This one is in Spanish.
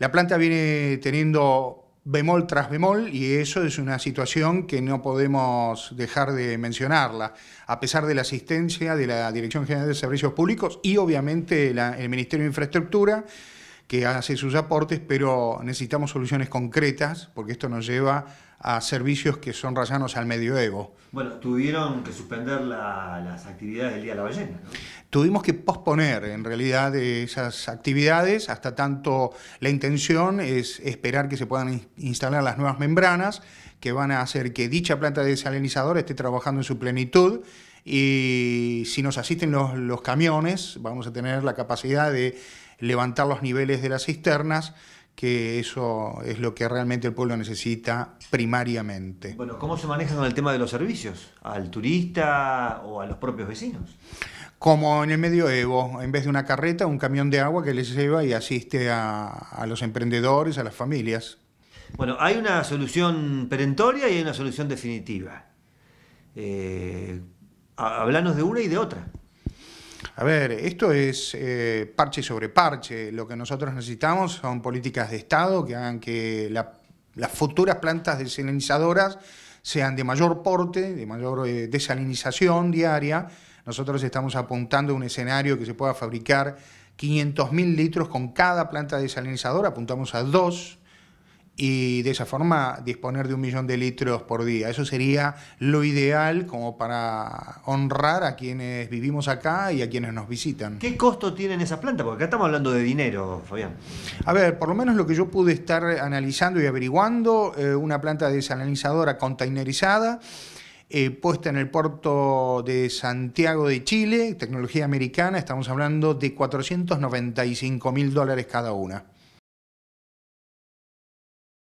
La planta viene teniendo bemol tras bemol y eso es una situación que no podemos dejar de mencionarla, a pesar de la asistencia de la Dirección General de Servicios Públicos y obviamente el Ministerio de Infraestructura que hace sus aportes, pero necesitamos soluciones concretas, porque esto nos lleva a servicios que son rayanos al medioevo. Bueno, tuvieron que suspender las actividades del Día de la Ballena. ¿no? Tuvimos que posponer en realidad esas actividades, hasta tanto la intención es esperar que se puedan instalar las nuevas membranas que van a hacer que dicha planta desalinizadora esté trabajando en su plenitud y si nos asisten los, los camiones, vamos a tener la capacidad de levantar los niveles de las cisternas, que eso es lo que realmente el pueblo necesita primariamente. Bueno, ¿cómo se maneja con el tema de los servicios? ¿Al turista o a los propios vecinos? Como en el medioevo, en vez de una carreta, un camión de agua que les lleva y asiste a, a los emprendedores, a las familias. Bueno, hay una solución perentoria y hay una solución definitiva. Eh, Hablanos de una y de otra. A ver, esto es eh, parche sobre parche. Lo que nosotros necesitamos son políticas de Estado que hagan que las futuras plantas desalinizadoras sean de mayor porte, de mayor eh, desalinización diaria. Nosotros estamos apuntando a un escenario que se pueda fabricar 500.000 litros con cada planta desalinizadora, apuntamos a dos y de esa forma disponer de un millón de litros por día. Eso sería lo ideal como para honrar a quienes vivimos acá y a quienes nos visitan. ¿Qué costo tienen esa planta? Porque acá estamos hablando de dinero, Fabián. A ver, por lo menos lo que yo pude estar analizando y averiguando, eh, una planta desanalizadora containerizada. Eh, puesta en el puerto de Santiago de Chile, tecnología americana, estamos hablando de 495 mil dólares cada una.